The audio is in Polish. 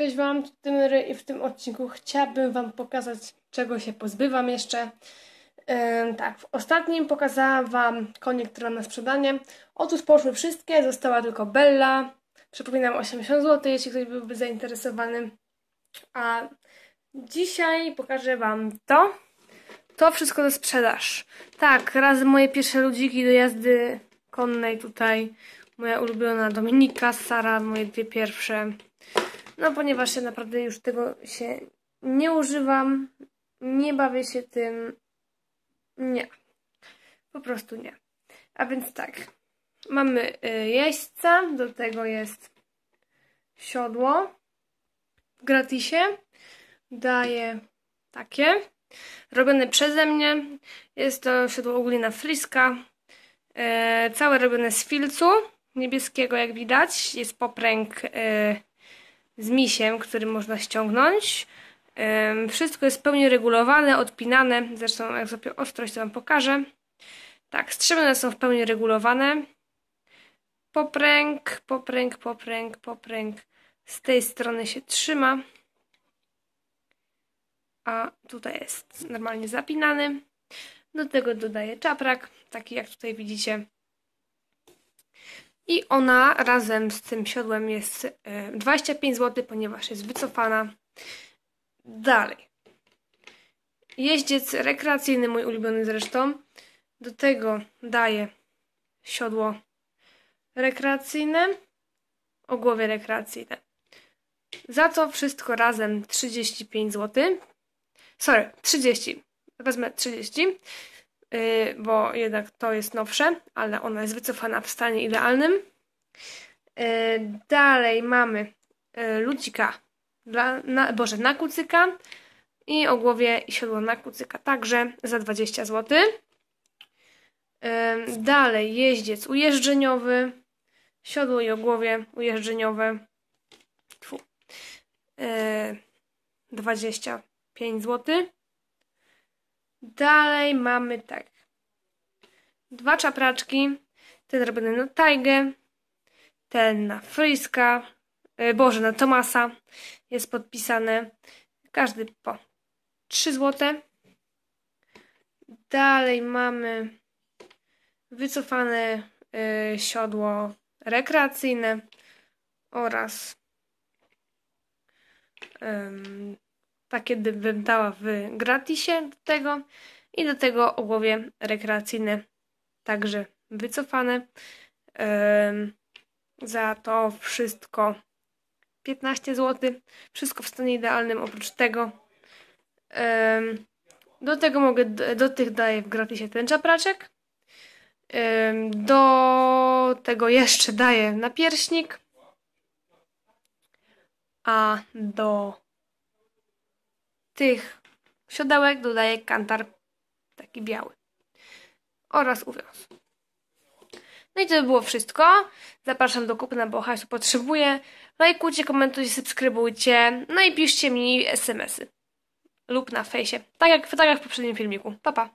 Cześć Wam, w tym, w tym odcinku chciałabym Wam pokazać, czego się pozbywam jeszcze. Yy, tak, w ostatnim pokazałam Wam konie, które na sprzedanie. Otóż poszły wszystkie, została tylko Bella. Przypominam, 80 zł, jeśli ktoś byłby zainteresowany. A dzisiaj pokażę Wam to. To wszystko do sprzedaż. Tak, raz moje pierwsze ludziki do jazdy konnej tutaj. Moja ulubiona Dominika, Sara, moje dwie pierwsze. No ponieważ ja naprawdę już tego się nie używam, nie bawię się tym, nie. Po prostu nie. A więc tak, mamy y, jeźdźca, do tego jest siodło w gratisie. Daję takie, robione przeze mnie. Jest to siodło ogólnie na friska, e, całe robione z filcu niebieskiego jak widać. Jest popręg y, z misiem, który można ściągnąć. Wszystko jest w pełni regulowane, odpinane. Zresztą jak sobie ostrość to Wam pokażę. Tak, strzemione są w pełni regulowane. Popręg, popręg, popręg, popręg. Z tej strony się trzyma. A tutaj jest normalnie zapinany. Do tego dodaję czaprak, taki jak tutaj widzicie. I ona razem z tym siodłem jest 25 y, zł, ponieważ jest wycofana. Dalej. Jeździec rekreacyjny, mój ulubiony zresztą. Do tego daję siodło rekreacyjne, ogłowie rekreacyjne. Za to wszystko razem 35 zł. Sorry, 30. Wezmę 30. Y, bo jednak to jest nowsze, ale ona jest wycofana w stanie idealnym. Y, dalej mamy y, ludzika dla, na, boże, na kucyka i o głowie i siodło na kucyka także za 20 zł. Dalej jeździec ujeżdżeniowy, siodło i ogłowie ujeżdżeniowe. Tfu. 25 zł. Dalej mamy tak. Dwa czapraczki. Ten robiony na Tajgę. Ten na Friska. E, Boże, na Tomasa. Jest podpisane. Każdy po 3 złote. Dalej mamy wycofane e, siodło rekreacyjne oraz pakiety bym dała w gratisie do tego i do tego ogłowie rekreacyjne także wycofane. za to wszystko 15 zł. Wszystko w stanie idealnym oprócz tego. do tego mogę, do tych daję w gratisie ten czapraczek. do tego jeszcze daję na pierśnik A do tych siodełek dodaję kantar taki biały oraz uwiąz. No i to by było wszystko. Zapraszam do kupna, bo hajsu potrzebuję. Lajkujcie, komentujcie, subskrybujcie. No i piszcie mi smsy lub na fejsie. Tak jak, tak jak w poprzednim filmiku. Pa, pa.